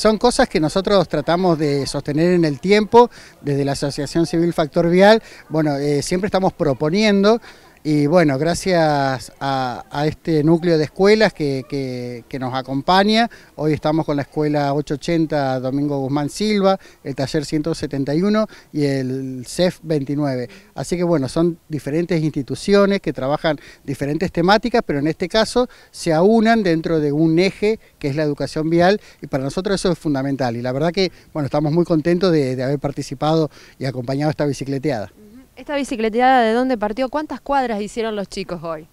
Son cosas que nosotros tratamos de sostener en el tiempo, desde la Asociación Civil Factor Vial, bueno, eh, siempre estamos proponiendo y bueno, gracias a, este núcleo de escuelas que, que, nos acompaña, hoy estamos con la escuela 880 Domingo Guzmán Silva, el taller 171 y el CEF 29. Así que bueno, son diferentes instituciones que trabajan diferentes temáticas, pero en este caso se aunan dentro de un eje que es la educación vial y para nosotros eso es fundamental. Y la verdad que bueno, estamos muy contentos de, de haber participado y acompañado esta bicicleteada. ¿Esta bicicleteada de dónde partió? ¿Cuántas cuadras hicieron los chicos hoy?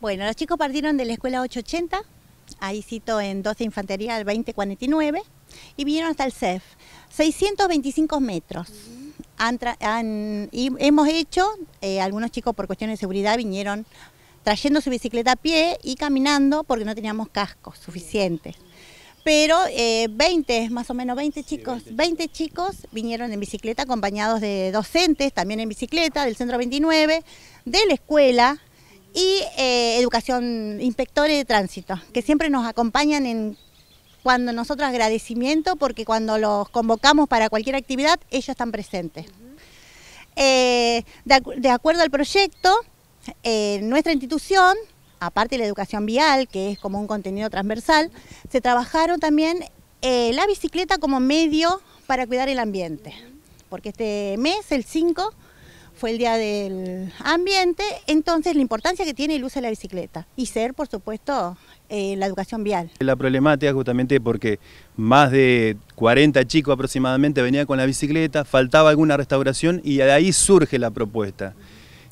Bueno, los chicos partieron de la escuela 880, ahí cito en 12 Infantería al 2049, y vinieron hasta el CEF, 625 metros. hemos hecho, eh, algunos chicos por cuestiones de seguridad vinieron trayendo su bicicleta a pie y caminando porque no teníamos cascos suficientes pero 20, eh, más o menos 20 chicos, 20. chicos vinieron en bicicleta acompañados de docentes, también en bicicleta, del Centro 29, de la escuela y eh, educación, inspectores de tránsito, que siempre nos acompañan en cuando nosotros agradecimiento, porque cuando los convocamos para cualquier actividad, ellos están presentes. Eh, de, acuerdo al proyecto, nuestra institución aparte de la educación vial, que es como un contenido transversal, se trabajaron también eh, la bicicleta como medio para cuidar el ambiente. Porque este mes, el 5, fue el Día del Ambiente, entonces la importancia que tiene el uso de la bicicleta y ser, por supuesto, eh, la educación vial. La problemática justamente porque más de 40 chicos aproximadamente venían con la bicicleta, faltaba alguna restauración y de ahí surge la propuesta.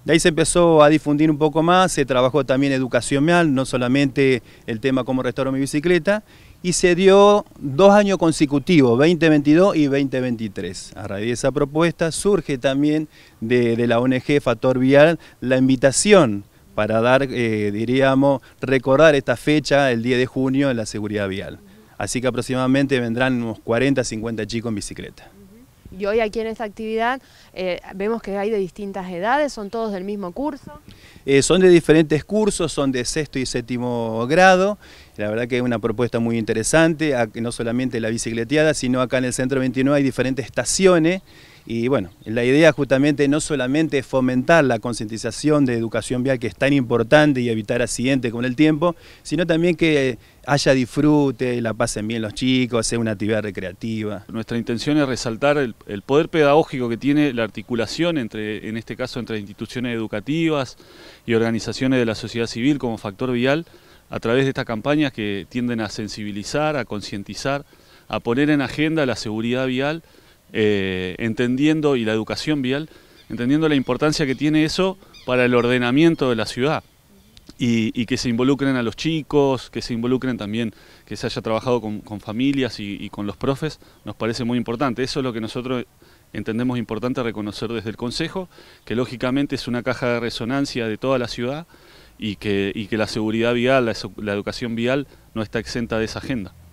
De ahí se empezó a difundir un poco más, se trabajó también educación vial, no solamente el tema cómo restauro mi bicicleta, y se dio dos años consecutivos, 2022 y 2023. A raíz de esa propuesta surge también de, la ONG Factor Vial la invitación para dar, eh, diríamos, recordar esta fecha, el 10 de junio, en la seguridad vial. Así que aproximadamente vendrán unos 40, 50 chicos en bicicleta. Y hoy aquí en esta actividad eh, vemos que hay de distintas edades, son todos del mismo curso. Eh, son de diferentes cursos, son de sexto y séptimo grado. La verdad que es una propuesta muy interesante, no solamente la bicicleteada, sino acá en el Centro 29 hay diferentes estaciones. Y bueno, la idea justamente no solamente es fomentar la concientización de educación vial, que es tan importante y evitar accidentes con el tiempo, sino también que haya disfrute, la pasen bien los chicos, sea una actividad recreativa. Nuestra intención es resaltar el, el, poder pedagógico que tiene la articulación entre, en este caso, entre instituciones educativas, y organizaciones de la sociedad civil como Factor Vial a través de estas campañas que tienden a sensibilizar, a concientizar, a poner en agenda la seguridad vial, eh, entendiendo y la educación vial, entendiendo la importancia que tiene eso para el ordenamiento de la ciudad. Y, que se involucren a los chicos, que se involucren también, que se haya trabajado con, familias y, y con los profes, nos parece muy importante. Eso es lo que nosotros entendemos importante reconocer desde el Consejo, que lógicamente es una caja de resonancia de toda la ciudad y que, la seguridad vial, la educación vial no está exenta de esa agenda.